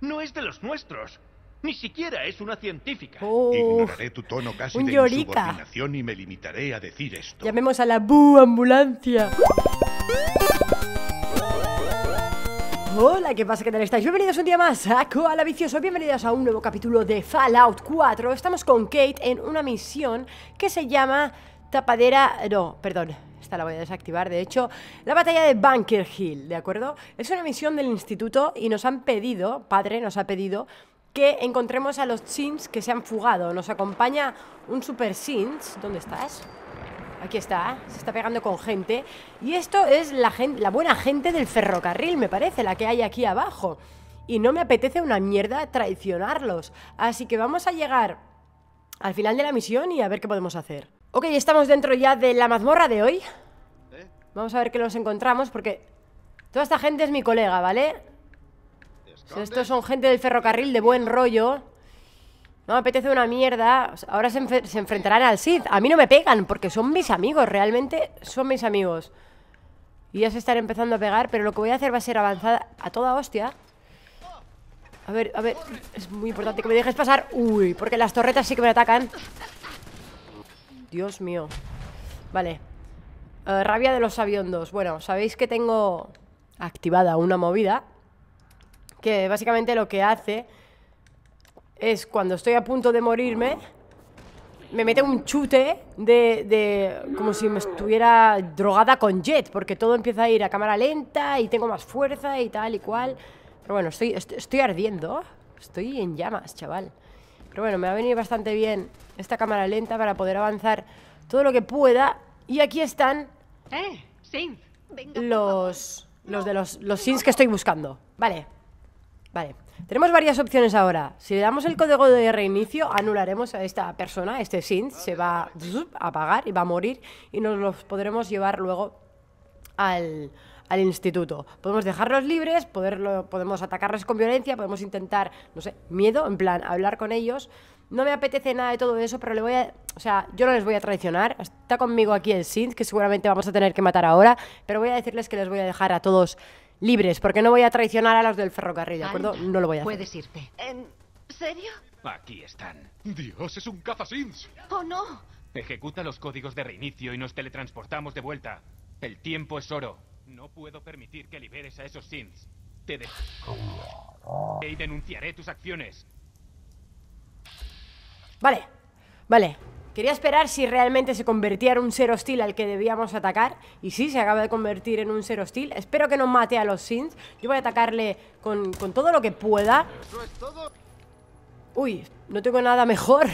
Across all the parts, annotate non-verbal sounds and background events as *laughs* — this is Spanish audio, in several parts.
No es de los nuestros. Ni siquiera es una científica. Oh. Ignoraré tu tono casi de llorica. y me limitaré a decir esto. Llamemos a la bu ambulancia. Hola, ¿qué pasa? ¿Qué tal estáis? Bienvenidos un día más a Koala Vicioso, bienvenidos a un nuevo capítulo de Fallout 4 Estamos con Kate en una misión que se llama Tapadera... no, perdón esta la voy a desactivar, de hecho. La batalla de Bunker Hill, ¿de acuerdo? Es una misión del instituto y nos han pedido, padre nos ha pedido, que encontremos a los Sims que se han fugado. Nos acompaña un Super Sims. ¿Dónde estás? Aquí está, se está pegando con gente. Y esto es la, gente, la buena gente del ferrocarril, me parece, la que hay aquí abajo. Y no me apetece una mierda traicionarlos. Así que vamos a llegar al final de la misión y a ver qué podemos hacer. Ok, estamos dentro ya de la mazmorra de hoy ¿Eh? Vamos a ver qué nos encontramos porque Toda esta gente es mi colega, ¿vale? Estos son gente del ferrocarril de buen rollo No me apetece una mierda Ahora se, enfrentarán al Sid. A mí no me pegan porque son mis amigos Realmente son mis amigos Y ya se están empezando a pegar Pero lo que voy a hacer va a ser avanzada a toda hostia A ver, a ver Es muy importante que me dejes pasar Uy, porque las torretas sí que me atacan Dios mío. Vale. Eh, rabia de los aviondos Bueno, sabéis que tengo activada una movida que básicamente lo que hace es cuando estoy a punto de morirme, me mete un chute de, como si me estuviera drogada con jet, porque todo empieza a ir a cámara lenta y tengo más fuerza y tal y cual. Pero bueno, estoy, estoy ardiendo. Estoy en llamas, chaval. Pero bueno, me va a venir bastante bien esta cámara lenta para poder avanzar todo lo que pueda. Y aquí están... Eh, los... Los de los, los sims que estoy buscando. Vale. Vale. Tenemos varias opciones ahora. Si le damos el código de reinicio, anularemos a esta persona, este sin se va a apagar y va a morir y nos los podremos llevar luego al, al instituto. Podemos dejarlos libres, poderlo, podemos atacarles con violencia, podemos intentar, no sé, miedo, en plan, hablar con ellos. No me apetece nada de todo eso, pero le voy a. O sea, yo no les voy a traicionar. Está conmigo aquí el Synth, que seguramente vamos a tener que matar ahora, pero voy a decirles que les voy a dejar a todos libres, porque no voy a traicionar a los del ferrocarril, ¿de acuerdo? no lo voy a hacer. Puedes irte. ¿En serio? Aquí están. Dios, es un cazasins. ¡Oh, no! Ejecuta los códigos de reinicio y nos teletransportamos de vuelta. El tiempo es oro. No puedo permitir que liberes a esos sins. Te dejo y denunciaré tus acciones. Vale, vale. Quería esperar si realmente se convertía en un ser hostil al que debíamos atacar. Y sí, se acaba de convertir en un ser hostil. Espero que no mate a los sins Yo voy a atacarle con, todo lo que pueda. Uy, no tengo nada mejor.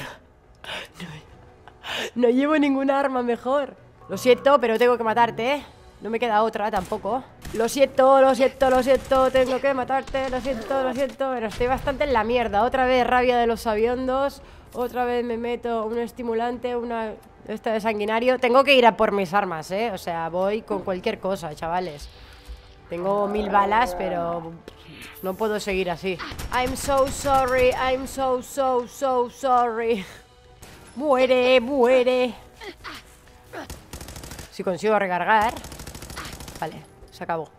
No, llevo ninguna arma mejor. Lo siento, pero tengo que matarte, ¿eh? No me queda otra tampoco. Lo siento, lo siento, lo siento. Tengo que matarte. Lo siento, lo siento. Pero estoy bastante en la mierda. Otra vez rabia de los aviondos Otra vez me meto un estimulante, una... esta de sanguinario. Tengo que ir a por mis armas, ¿eh? O sea, voy con cualquier cosa, chavales. Tengo mil balas, pero no puedo seguir así. I'm so sorry, I'm so, so, so sorry. Muere, muere. Si consigo recargar. Vale, se acabó.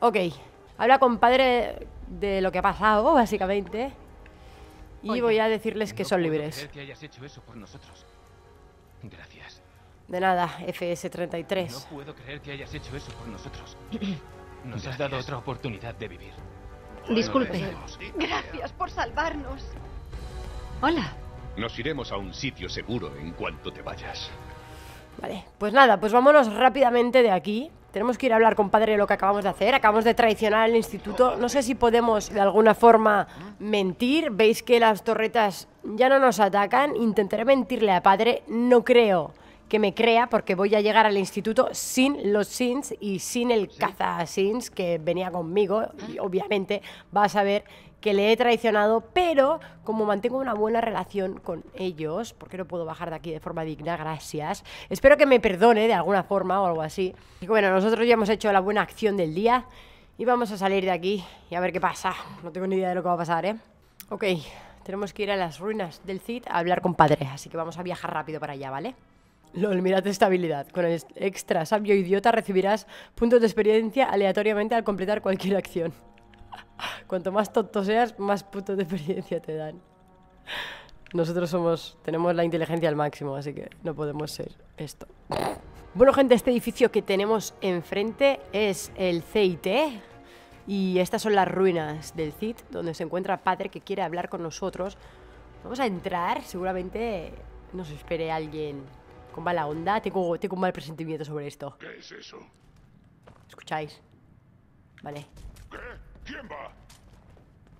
Ok. Habla con padre de lo que ha pasado, básicamente. Y voy a decirles que no son libres. Que hayas hecho eso por nosotros. Gracias. De nada, FS33. No puedo creer que hayas hecho eso por nosotros. *clears throat* Nos has dado otra oportunidad de vivir. Disculpe. Gracias por salvarnos. Hola. Nos iremos a un sitio seguro en cuanto te vayas. Vale, pues nada, pues vámonos rápidamente de aquí. Tenemos que ir a hablar, con padre de lo que acabamos de hacer. Acabamos de traicionar al instituto. No sé si podemos de alguna forma mentir. Veis que las torretas ya no nos atacan. Intentaré mentirle a padre. No creo que me crea porque voy a llegar al instituto sin los sins y sin el caza sins que venía conmigo. obviamente va a saber que le he traicionado, pero como mantengo una buena relación con ellos, porque no puedo bajar de aquí de forma digna, gracias. Espero que me perdone de alguna forma o algo así. bueno, nosotros ya hemos hecho la buena acción del día y vamos a salir de aquí y a ver qué pasa. No tengo ni idea de lo que va a pasar, ¿eh? Ok, tenemos que ir a las ruinas del Cid a hablar con padre, así que vamos a viajar rápido para allá, ¿vale? LOL, mirad esta habilidad. Con el extra sabio idiota recibirás puntos de experiencia aleatoriamente al completar cualquier acción. Cuanto más tonto seas, más puto de experiencia te dan. Nosotros somos, tenemos la inteligencia al máximo, así que no podemos ser esto. Bueno, gente, este edificio que tenemos enfrente es el CIT. Y estas son las ruinas del CIT, donde se encuentra Padre que quiere hablar con nosotros. Vamos a entrar, seguramente nos espere alguien con mala onda. Tengo, tengo un mal presentimiento sobre esto. ¿Qué es eso? ¿Escucháis? Vale.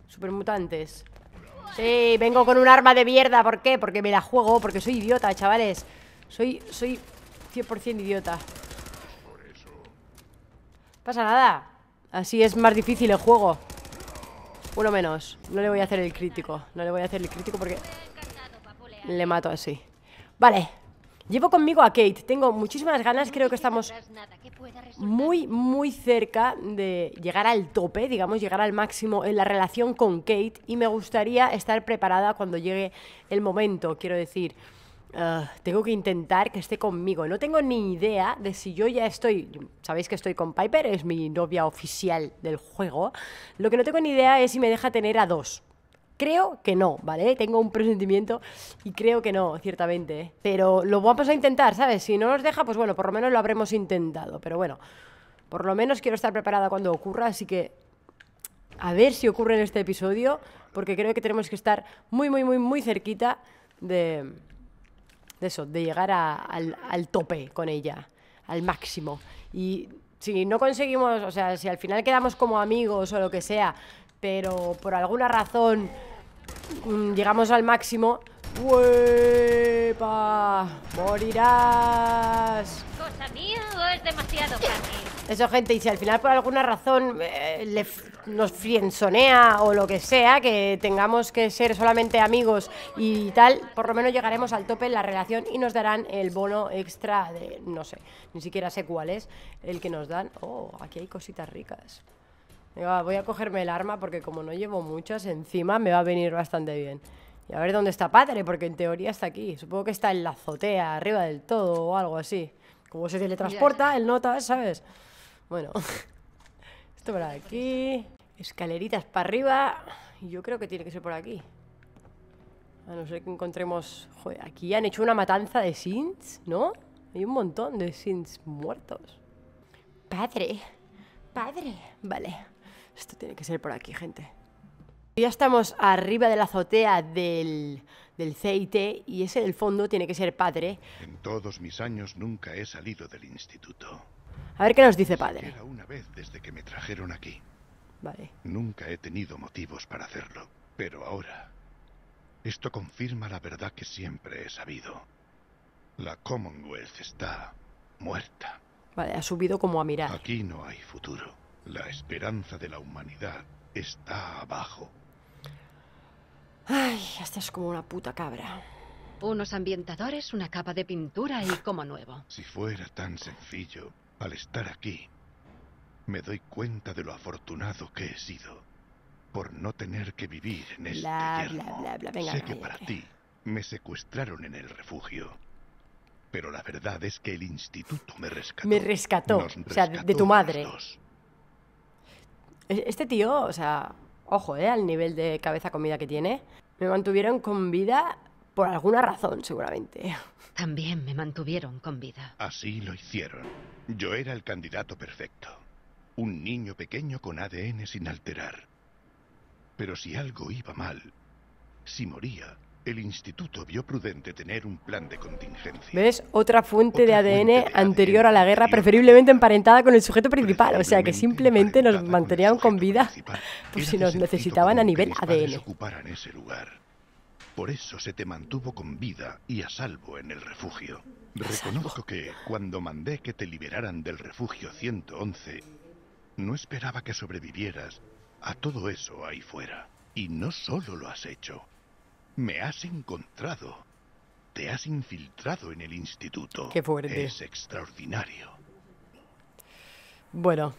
Supermutantes. Sí, vengo con un arma de mierda. ¿Por qué? Porque me la juego, porque soy idiota, chavales. Soy, soy 100% idiota. Pasa nada. Así es más difícil el juego. Uno menos. No le voy a hacer el crítico. No le voy a hacer el crítico porque... Le mato así. Vale. Llevo conmigo a Kate. Tengo muchísimas ganas. Creo que estamos muy, muy cerca de llegar al tope, digamos, llegar al máximo en la relación con Kate y me gustaría estar preparada cuando llegue el momento, quiero decir. Ah, tengo que intentar que esté conmigo. No tengo ni idea de si yo ya estoy. Sabéis que estoy con Piper, es mi novia oficial del juego. Lo que no tengo ni idea es si me deja tener a dos. Creo que no, ¿vale? Tengo un presentimiento y creo que no, ciertamente. Pero lo vamos a intentar, ¿sabes? Si no nos deja, pues bueno, por lo menos lo habremos intentado. Pero bueno, por lo menos quiero estar preparada cuando ocurra, así que a ver si ocurre en este episodio, porque creo que tenemos que estar muy, muy, muy, muy cerquita de, eso, de llegar al tope con ella, al máximo. Y si no conseguimos, o sea, si al final quedamos como amigos o lo que sea, pero por alguna razón mm, Llegamos al máximo ¡Uepa! ¡Morirás! ¿Cosa mía o es demasiado fácil? Eso, gente, y si al final por alguna razón eh, nos friensonea o lo que sea, que tengamos que ser solamente amigos y tal, por lo menos llegaremos al tope en la relación y nos darán el bono extra de, no sé, ni siquiera sé cuál es el que nos dan. Oh, aquí hay cositas ricas. Ah, voy a cogerme el arma porque como no llevo muchas encima me va a venir bastante bien. Y a ver dónde está padre, porque en teoría está aquí. Supongo que está en la azotea, arriba del todo o algo así. Como se teletransporta, el nota, ¿sabes? Bueno. *laughs* Esto por aquí. Escaleritas para arriba. Y yo creo que tiene que ser por aquí. A no ser que encontremos... Joder, aquí han hecho una matanza de sins ¿no? Hay un montón de sins muertos. Padre. Padre. Vale. Esto tiene que ser por aquí, gente. Ya estamos arriba de la azotea del, del CIT y ese del fondo tiene que ser padre. En todos mis años nunca he salido del instituto. A ver qué nos dice padre. una vez desde que me trajeron aquí. Vale. Nunca he tenido motivos para hacerlo, pero ahora esto confirma la verdad que siempre he sabido. La Commonwealth está muerta. Vale, ha subido como a mirar. Aquí no hay futuro. La esperanza de la humanidad está abajo. Ay, esta como una puta cabra. Unos ambientadores, una capa de pintura y como nuevo. Si fuera tan sencillo, al estar aquí, me doy cuenta de lo afortunado que he sido por no tener que vivir en este bla, sé que para ti me secuestraron en el refugio. Pero la verdad es que el instituto me rescató. Me rescató, o sea, de, tu madre. Este tío, o sea, ojo, ¿eh? Al nivel de cabeza comida que tiene. Me mantuvieron con vida por alguna razón, seguramente. *laughs* También me mantuvieron con vida. Así lo hicieron. Yo era el candidato perfecto. Un niño pequeño con ADN sin alterar. Pero si algo iba mal, si moría, el instituto vio prudente tener un plan de contingencia. ¿Ves? Otra fuente, de, ADN anterior a la guerra, preferiblemente emparentada con el sujeto principal. O sea, que simplemente nos mantenían con, vida *laughs* por si nos necesitaban a nivel ADN. Ocuparan ese lugar. Por eso se te mantuvo con vida y a salvo en el refugio. Reconozco que cuando mandé que te liberaran del refugio 111, no esperaba que sobrevivieras a todo eso ahí fuera. Y no solo lo has hecho, me has encontrado. Te has infiltrado en el instituto. Qué fuerte. Es extraordinario. Bueno.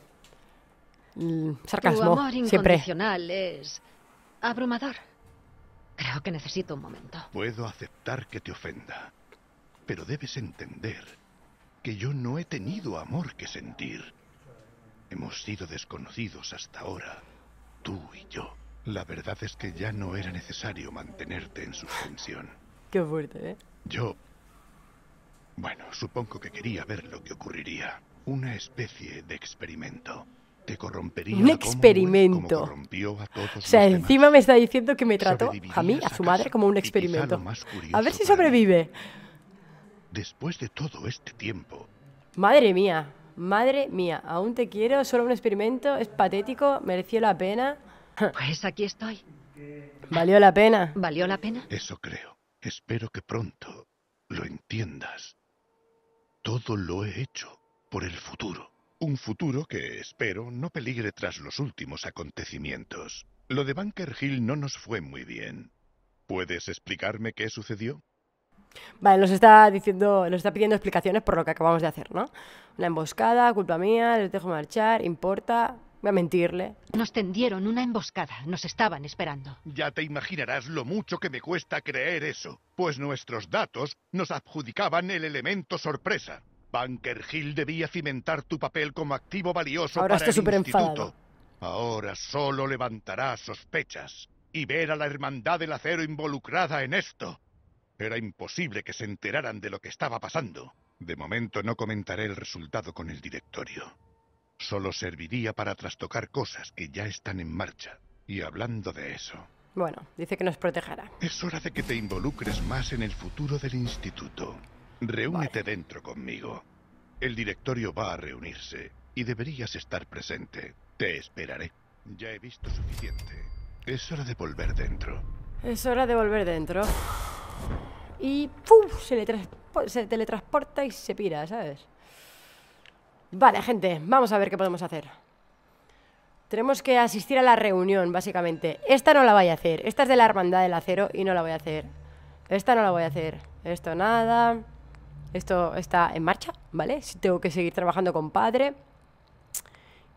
Mm, tu amor incondicional es abrumador. Creo que necesito un momento. Puedo aceptar que te ofenda, pero debes entender que yo no he tenido amor que sentir. Hemos sido desconocidos hasta ahora, tú y yo. La verdad es que ya no era necesario mantenerte en suspensión. Qué fuerte, ¿eh? Yo... Bueno, supongo que quería ver lo que ocurriría. Una especie de experimento. Te corrompería un ¿eh? experimento. corrompió o sea, encima me está diciendo que me trató a mí, a su madre, como un experimento. A ver si sobrevive. Después de todo este tiempo. Madre mía, madre mía, aún te quiero, solo un experimento, es patético, mereció la pena. *laughs* Pues aquí estoy. ¿Valió la pena? ¿Valió la pena? Eso creo. Espero que pronto lo entiendas. Todo lo he hecho por el futuro. Un futuro que espero no peligre tras los últimos acontecimientos. Lo de Bunker Hill no nos fue muy bien. ¿Puedes explicarme qué sucedió? Vale, nos está diciendo, nos está pidiendo explicaciones por lo que acabamos de hacer, ¿no? Una emboscada, culpa mía, les dejo marchar, importa, Voy a mentirle. Nos tendieron una emboscada, nos estaban esperando. Ya te imaginarás lo mucho que me cuesta creer eso, pues nuestros datos nos adjudicaban el elemento sorpresa. Banker Hill debía cimentar tu papel como activo valioso Ahora para el instituto. Ahora solo levantará sospechas y ver a la Hermandad del Acero involucrada en esto. Era imposible que se enteraran de lo que estaba pasando. De momento no comentaré el resultado con el directorio solo serviría para trastocar cosas que ya están en marcha. Y hablando de eso... Bueno, dice que nos protegerá. Es hora de que te involucres más en el futuro del instituto. Reúnete dentro conmigo. El directorio va a reunirse y deberías estar presente. Te esperaré. Ya he visto suficiente. Es hora de volver dentro. Es hora de volver dentro. Y Se, se teletransporta y se pira, ¿sabes? Vale, gente, vamos a ver qué podemos hacer. Tenemos que asistir a la reunión, básicamente. Esta no la voy a hacer. Esta es de la hermandad del acero y no la voy a hacer. Esta no la voy a hacer. Esto nada. Esto está en marcha, ¿vale? Si Tengo que seguir trabajando con padre.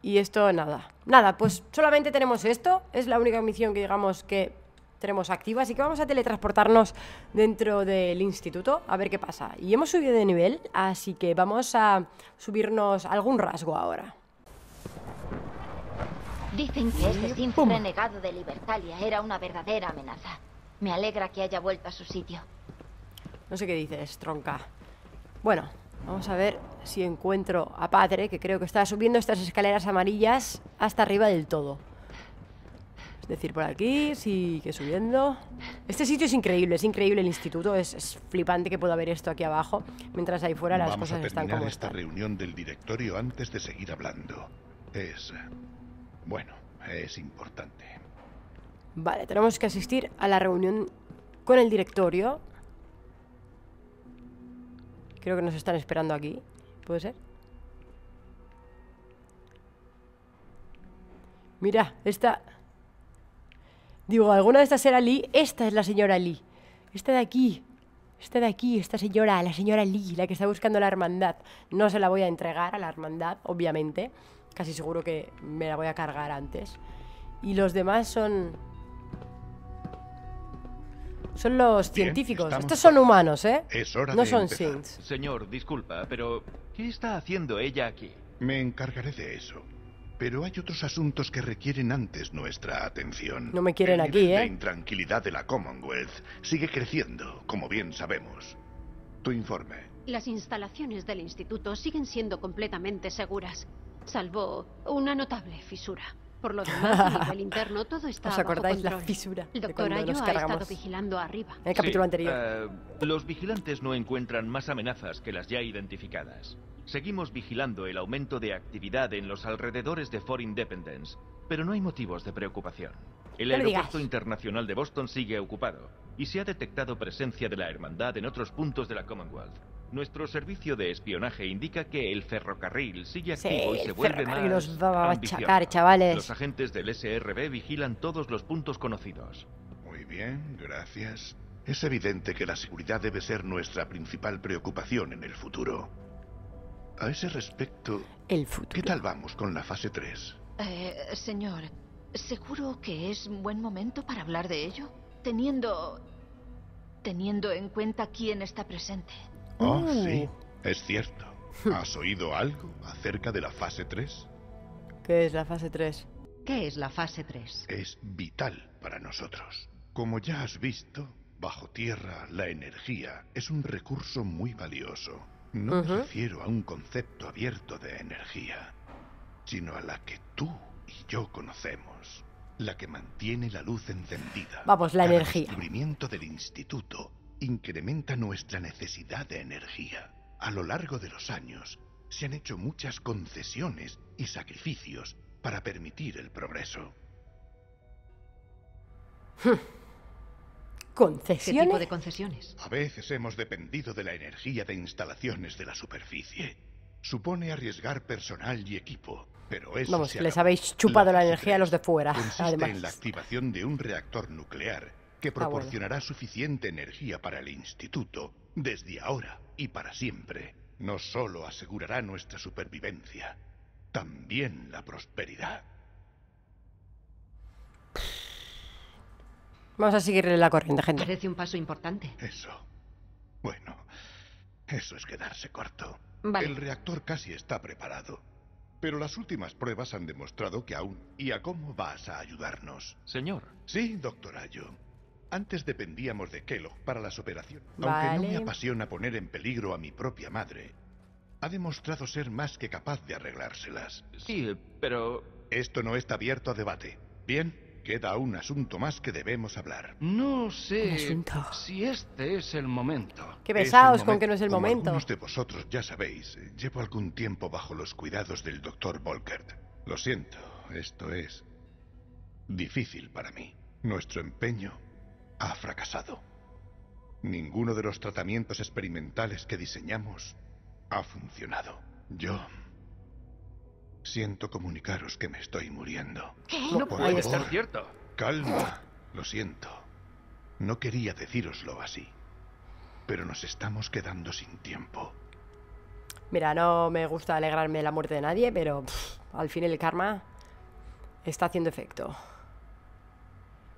Y esto nada. Nada, pues solamente tenemos esto. Es la única misión que digamos que tenemos activa, así que vamos a teletransportarnos dentro del instituto a ver qué pasa. Y hemos subido de nivel, así que vamos a subirnos algún rasgo ahora. Dicen que ese renegado de Libertalia era una verdadera amenaza. Me alegra que haya vuelto a su sitio. No sé qué dices, tronca. Bueno, vamos a ver si encuentro a Padre, que creo que está subiendo estas escaleras amarillas hasta arriba del todo. Es decir, por aquí, sigue subiendo. Este sitio es increíble, es increíble el instituto, es, flipante que pueda ver esto aquí abajo, mientras ahí fuera las cosas están como esta reunión del directorio antes de seguir hablando. Es... bueno, es importante. Vale, tenemos que asistir a la reunión con el directorio. Creo que nos están esperando aquí, ¿puede ser? Mira, esta... Digo, alguna de estas era Lee, esta es la señora Lee. Esta de aquí, esta de aquí, esta señora, la señora Lee, la que está buscando la hermandad. No se la voy a entregar a la hermandad, obviamente. Casi seguro que me la voy a cargar antes. Y los demás son... Son los científicos. Estos son humanos, ¿eh? no son Saints. Señor, disculpa, pero ¿qué está haciendo ella aquí? Me encargaré de eso. Pero hay otros asuntos que requieren antes nuestra atención. No me quieren aquí, ¿eh? La intranquilidad de la Commonwealth sigue creciendo, como bien sabemos. Tu informe. Las instalaciones del instituto siguen siendo completamente seguras, salvo una notable fisura. Por lo demás, *laughs* interno todo está ¿Os acordáis la fisura? El doctor ha estado vigilando arriba. En el capítulo anterior. Eh, los vigilantes no encuentran más amenazas que las ya identificadas. Seguimos vigilando el aumento de actividad en los alrededores de Fort Independence, pero no hay motivos de preocupación. El aeropuerto internacional de Boston sigue ocupado y se ha detectado presencia de la hermandad en otros puntos de la Commonwealth. Nuestro servicio de espionaje indica que el ferrocarril sigue activo y se vuelve más los Los agentes del SRB vigilan todos los puntos conocidos. Muy bien, gracias. Es evidente que la seguridad debe ser nuestra principal preocupación en el futuro. A ese respecto, ¿qué tal vamos con la fase 3? Eh, señor, ¿seguro que es un buen momento para hablar de ello? Teniendo... teniendo en cuenta quién está presente. Oh, oh, sí, es cierto. ¿Has oído algo acerca de la fase 3? ¿Qué es la fase 3? ¿Qué es la fase 3? Es vital para nosotros. Como ya has visto, bajo tierra la energía es un recurso muy valioso. No me refiero a un concepto abierto de energía, sino a la que tú y yo conocemos, la que mantiene la luz encendida. Vamos, la energía. El descubrimiento del instituto incrementa nuestra necesidad de energía. A lo largo de los años, se han hecho muchas concesiones y sacrificios para permitir el progreso. Hmm. ¿Concesiones? ¿Qué tipo de concesiones? A veces hemos dependido de la energía de instalaciones de la superficie. Supone arriesgar personal y equipo, pero es. Vamos, les habéis chupado la, energía a los de fuera. además. en la activación de un reactor nuclear que proporcionará suficiente energía para el instituto desde ahora y para siempre. No solo asegurará nuestra supervivencia, también la prosperidad. Vamos a seguirle la corriente, gente. Parece un paso importante. Eso. Bueno, eso es quedarse corto. El reactor casi está preparado. Pero las últimas pruebas han demostrado que aún... ¿Y a cómo vas a ayudarnos? Señor. Sí, doctor Ayo. Antes dependíamos de Kellogg para las operaciones. Aunque no me apasiona poner en peligro a mi propia madre, ha demostrado ser más que capaz de arreglárselas. Sí, pero... Esto no está abierto a debate. Bien, queda un asunto más que debemos hablar. No sé si este es el momento. Qué pesados con que no es el momento. Algunos de vosotros ya sabéis, eh, llevo algún tiempo bajo los cuidados del doctor Volkert. Lo siento, esto es difícil para mí. Nuestro empeño ha fracasado. Ninguno de los tratamientos experimentales que diseñamos ha funcionado. Yo siento comunicaros que me estoy muriendo. ¿Qué? No puede cierto. Calma, lo siento. No quería decíroslo así, pero nos estamos quedando sin tiempo. Mira, no me gusta alegrarme de la muerte de nadie, pero al fin el karma está haciendo efecto.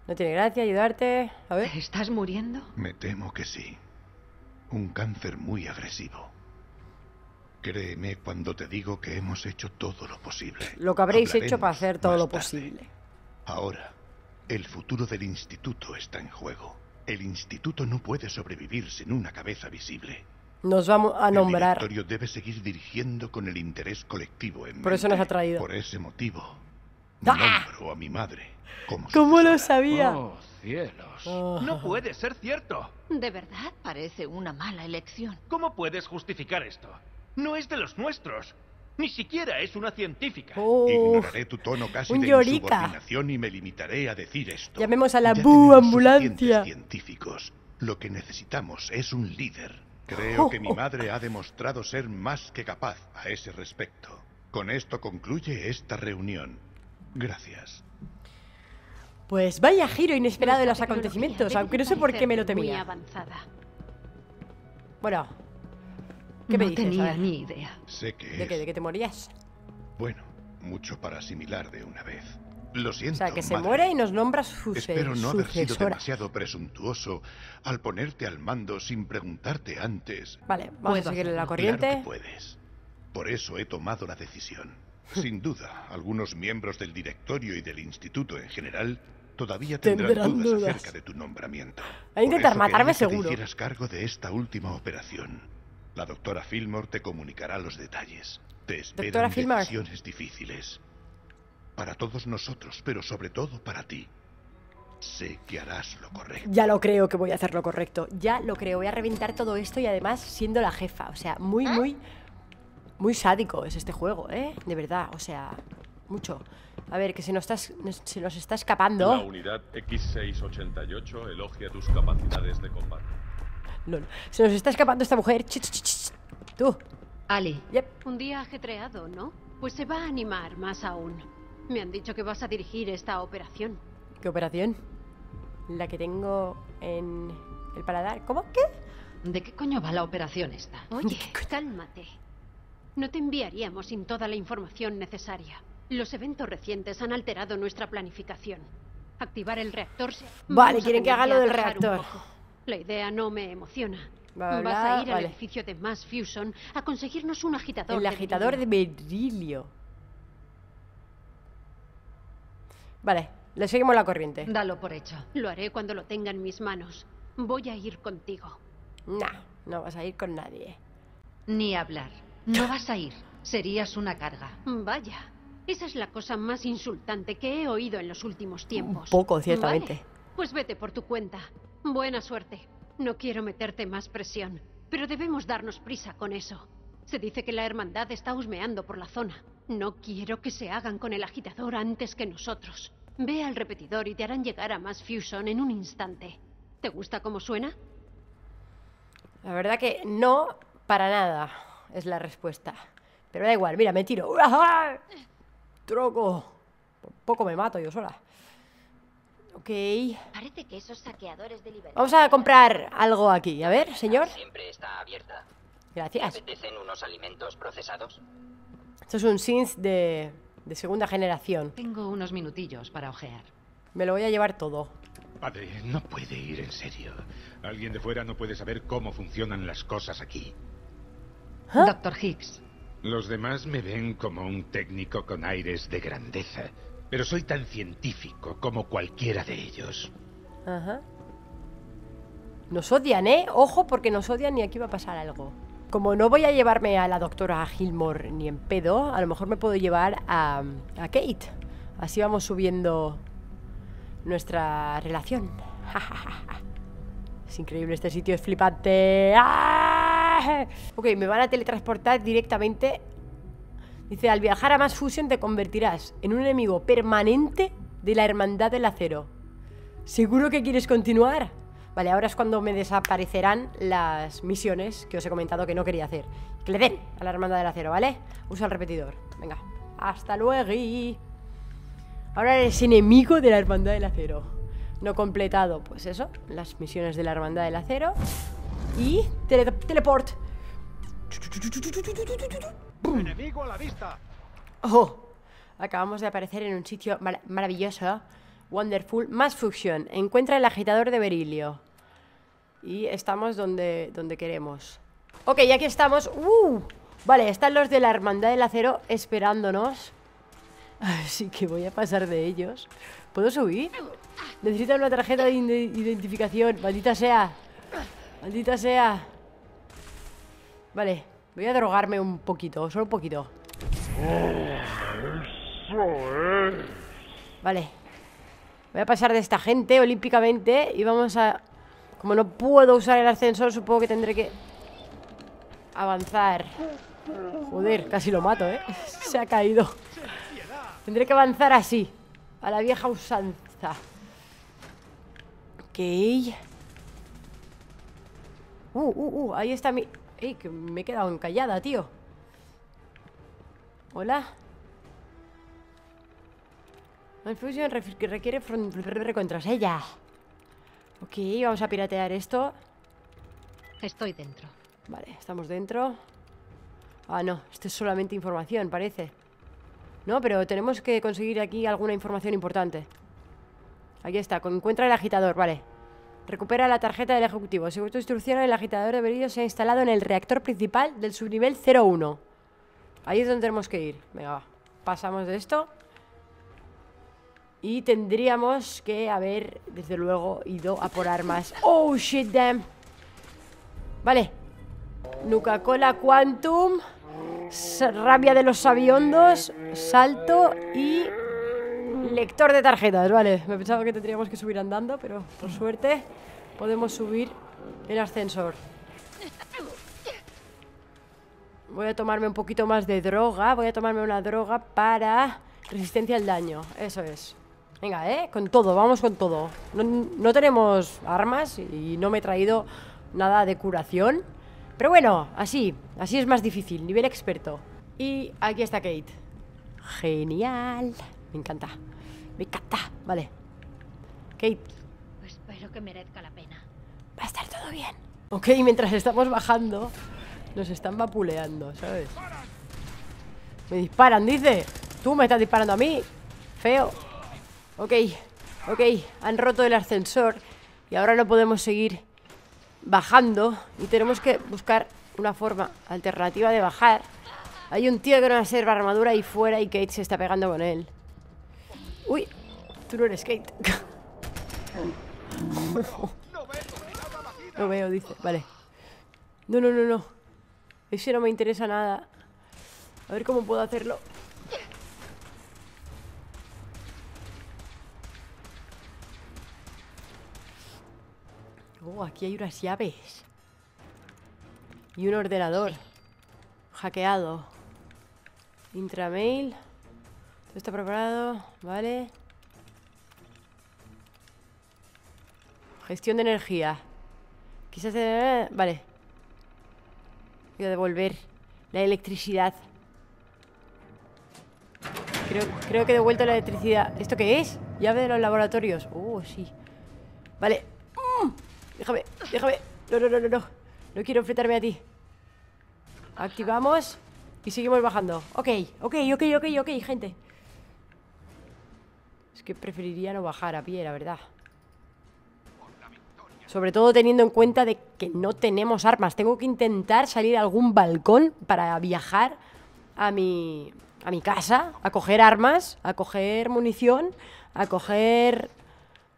No tiene gracia ayudarte. A ver. estás muriendo? Me temo que sí. Un cáncer muy agresivo. Créeme cuando te digo que hemos hecho todo lo posible. Lo que habréis hecho para hacer todo lo posible. Ahora, el futuro del instituto está en juego. El instituto no puede sobrevivir sin una cabeza visible. Nos vamos a nombrar. El directorio debe seguir dirigiendo con el interés colectivo en Por eso nos ha traído. Por ese motivo, Nombro a mi madre. ¿Cómo, lo sabía? Oh, cielos. Ah. No puede ser cierto. De verdad parece una mala elección. ¿Cómo puedes justificar esto? No es de los nuestros. Ni siquiera es una científica. Ignoraré tu tono casi de insubordinación y me limitaré a decir esto. Llamemos a la ya bu ambulancia. científicos. Lo que necesitamos es un líder. Creo oh, que mi oh. madre ha demostrado ser más que capaz a ese respecto. Con esto concluye esta reunión. Gracias. Pues vaya giro inesperado de los acontecimientos, aunque no sé por qué me lo temía. avanzada. Bueno, ¿qué me dices? tenía ni idea. Sé que ¿De, es... te morías? Bueno, mucho para asimilar de una vez. Lo siento, O sea, que se madre. y nos nombra su Espero no haber sido demasiado presuntuoso al ponerte al mando sin preguntarte antes. Vale, vamos a seguirle la corriente. puedes. Por eso he tomado la decisión. Sin duda, algunos miembros del directorio y del instituto en general todavía tendrán, dudas, acerca de tu nombramiento. a intentar matarme seguro. Que hicieras cargo de esta última operación. La doctora Fillmore te comunicará los detalles. Te esperan decisiones difíciles. Para todos nosotros, pero sobre todo para ti. Sé que harás lo correcto. Ya lo creo que voy a hacer lo correcto. Ya lo creo. Voy a reventar todo esto y además siendo la jefa. O sea, muy, ¿Eh? muy... Muy sádico es este juego, ¿eh? De verdad, o sea, mucho. A ver, que se nos está, se está escapando. La unidad X688 elogia tus capacidades de combate. no, Se nos está escapando esta mujer. Tú. Ali. Yep. Un día ajetreado, ¿no? Pues se va a animar más aún. Me han dicho que vas a dirigir esta operación. ¿Qué operación? La que tengo en el paladar. ¿Cómo? ¿Qué? ¿De qué coño va la operación esta? Oye, cálmate. No te enviaríamos sin toda la información necesaria. Los eventos recientes han alterado nuestra planificación. Activar el reactor Vale, quieren que haga lo del reactor. La idea no me emociona. a Vas a ir al edificio de Mass Fusion a conseguirnos un agitador. El agitador de berilio. Vale, le seguimos la corriente. Dalo por hecho. Lo haré cuando lo tenga en mis manos. Voy a ir contigo. No, no vas a ir con nadie. Ni hablar. No mm. vas a ir. Serías una carga. Vaya. Esa es la cosa más insultante que he oído en los últimos tiempos. Un poco, ciertamente. Pues vete por tu cuenta. Buena suerte. No quiero meterte más presión, pero debemos darnos prisa con eso. Se dice que la hermandad está husmeando por la zona. No quiero que se hagan con el agitador antes que nosotros. Ve al repetidor y te harán llegar a más Fusion en un instante. ¿Te gusta cómo suena? La verdad que no, para nada es la respuesta. Pero da igual, mira, me tiro. ¡Uah! Troco. poco me mato yo sola. Ok. Parece que esos saqueadores de Vamos a comprar algo aquí. A ver, señor. Siempre está abierta. Gracias. apetecen unos alimentos procesados? Esto es un synth de, de segunda generación. Tengo unos minutillos para ojear. Me lo voy a llevar todo. Padre, no puede ir en serio. Alguien de fuera no puede saber cómo funcionan las cosas aquí. ¿Ah? Doctor Hicks. Los demás me ven como un técnico con aires de grandeza, pero soy tan científico como cualquiera de ellos. Ajá. Nos odian, ¿eh? Ojo, porque nos odian y aquí va a pasar algo. Como no voy a llevarme a la doctora Gilmore ni en pedo, a lo mejor me puedo llevar a, a Kate. Así vamos subiendo nuestra relación. *laughs* es increíble, este sitio es flipante. ¡Ah! Okay, Ok, me van a teletransportar directamente. Dice, al viajar a más Fusion te convertirás en un enemigo permanente de la Hermandad del Acero. ¿Seguro que quieres continuar? Vale, ahora es cuando me desaparecerán las misiones que os he comentado que no quería hacer. Que le den a la hermandad del acero, ¿vale? Usa el repetidor. Venga. Hasta luego. Ahora eres enemigo de la hermandad del acero. No completado, pues eso, las misiones de la hermandad del acero. Y teleport. ¡Enemigo a la vista! ¡Oh! Acabamos de aparecer en un sitio maravilloso. Wonderful. Más fusión. Encuentra el agitador de berilio. Y estamos donde, donde queremos. Ok, ya que estamos... ¡Uh! Vale, están los de la Hermandad del Acero esperándonos. Así que voy a pasar de ellos. ¿Puedo subir? Necesitan una tarjeta de identificación. Maldita sea. Maldita sea. Vale, voy a drogarme un poquito, solo un poquito. Vale. Voy a pasar de esta gente olímpicamente y vamos a... Como no puedo usar el ascensor, supongo que tendré que avanzar. Joder, casi lo mato, ¿eh? *laughs* Se ha caído. Tendré que avanzar así, a la vieja usanza. Ok. Uh, uh, uh, ahí está mi... Ey, que me he quedado encallada, tío Hola Fusion requiere ¡Ella! Ok, vamos a piratear esto Estoy dentro Vale, estamos dentro Ah, no, esto es solamente información, parece No, pero tenemos que conseguir aquí alguna información importante Aquí está, encuentra el agitador, vale Recupera la tarjeta del ejecutivo. Según tu instrucción, el agitador de brillo se ha instalado en el reactor principal del subnivel 01. Ahí es donde tenemos que ir. Venga, Pasamos de esto. Y tendríamos que haber, desde luego, ido a por armas. ¡Oh, shit, damn! Vale. Nuca-Cola Quantum. Rabia de los sabiondos. Salto y Lector de tarjetas, vale. Me pensaba que tendríamos que subir andando, pero por suerte podemos subir el ascensor. Voy a tomarme un poquito más de droga. Voy a tomarme una droga para resistencia al daño. Eso es. Venga, ¿eh? Con todo, vamos con todo. no tenemos armas y no me he traído nada de curación. Pero bueno, así. Así es más difícil. Nivel experto. Y aquí está Kate. Genial. Me encanta. Me encanta. Vale. Kate. Espero pues, pues, que merezca la pena. Va a estar todo bien. Ok, mientras estamos bajando, nos están vapuleando, ¿sabes? Me disparan, dice. Tú me estás disparando a mí. Feo. Ok, ok. Han roto el ascensor y ahora no podemos seguir bajando y tenemos que buscar una forma alternativa de bajar. Hay un tío que no ser armadura ahí fuera y Kate se está pegando con él. Uy, tú no eres Kate. no veo, dice. Vale. No, no, no, no. Ese no me interesa nada. A ver cómo puedo hacerlo. Oh, aquí hay unas llaves. Y un ordenador. Hackeado. Intramail. Está preparado, vale. Gestión de energía. Quizás... Eh, vale. Voy a devolver la electricidad. Creo, que he devuelto la electricidad. ¿Esto qué es? Llave de los laboratorios. Oh, sí. Vale. Déjame, déjame. No, no, no, no, no. No quiero enfrentarme a ti. Activamos y seguimos bajando. Ok, ok, ok, ok, ok, gente que preferiría no bajar a pie, la verdad. Sobre todo teniendo en cuenta de que no tenemos armas. Tengo que intentar salir a algún balcón para viajar a mi, a mi casa, a coger armas, a coger munición, a coger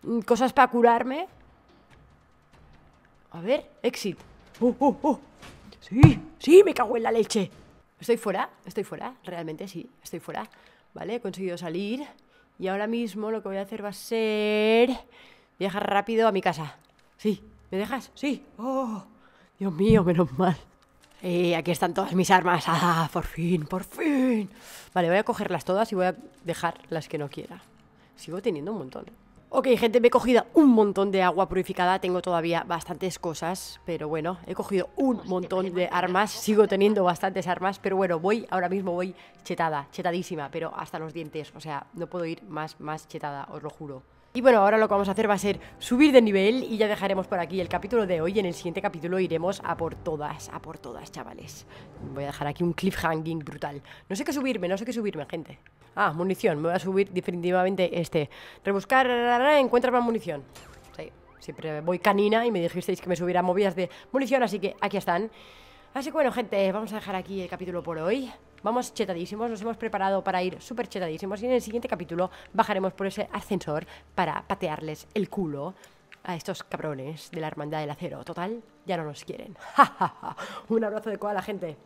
mm, cosas para curarme. A ver, exit. Oh, oh, ¡Oh, sí ¡Sí! ¡Me cago en la leche! ¿Estoy fuera? ¿Estoy fuera? Realmente sí, estoy fuera. Vale, he conseguido salir. Y ahora mismo lo que voy a hacer va a ser viajar rápido a mi casa. Sí, ¿me dejas? Sí. Oh, Dios mío, menos mal. Y eh, aquí están todas mis armas. Ah, por fin, por fin. Vale, voy a cogerlas todas y voy a dejar las que no quiera. Sigo teniendo un montón. Ok, gente, me he cogido un montón de agua purificada, tengo todavía bastantes cosas, pero bueno, he cogido un montón de armas, sigo teniendo bastantes armas, pero bueno, voy, ahora mismo voy chetada, chetadísima, pero hasta los dientes, o sea, no puedo ir más, más chetada, os lo juro. Y bueno, ahora lo que vamos a hacer va a ser subir de nivel y ya dejaremos por aquí el capítulo de hoy. en el siguiente capítulo iremos a por todas, a por todas, chavales. Voy a dejar aquí un cliffhanging brutal. No sé qué subirme, no sé qué subirme, gente. Ah, munición. Me voy a subir definitivamente este. Rebuscar, encuentra más munición. siempre voy canina y me dijisteis que me subiera movidas de munición, así que aquí están. Así que bueno, gente, vamos a dejar aquí el capítulo por hoy. Vamos chetadísimos, nos hemos preparado para ir súper chetadísimos y en el siguiente capítulo bajaremos por ese ascensor para patearles el culo a estos cabrones de la Hermandad del Acero. Total, ya no nos quieren. *laughs* Un abrazo de coa a la gente.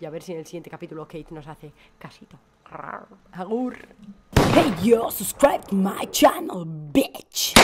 Y a ver si en el siguiente capítulo Kate nos hace casito. Hey, yo, subscribe to my channel, bitch!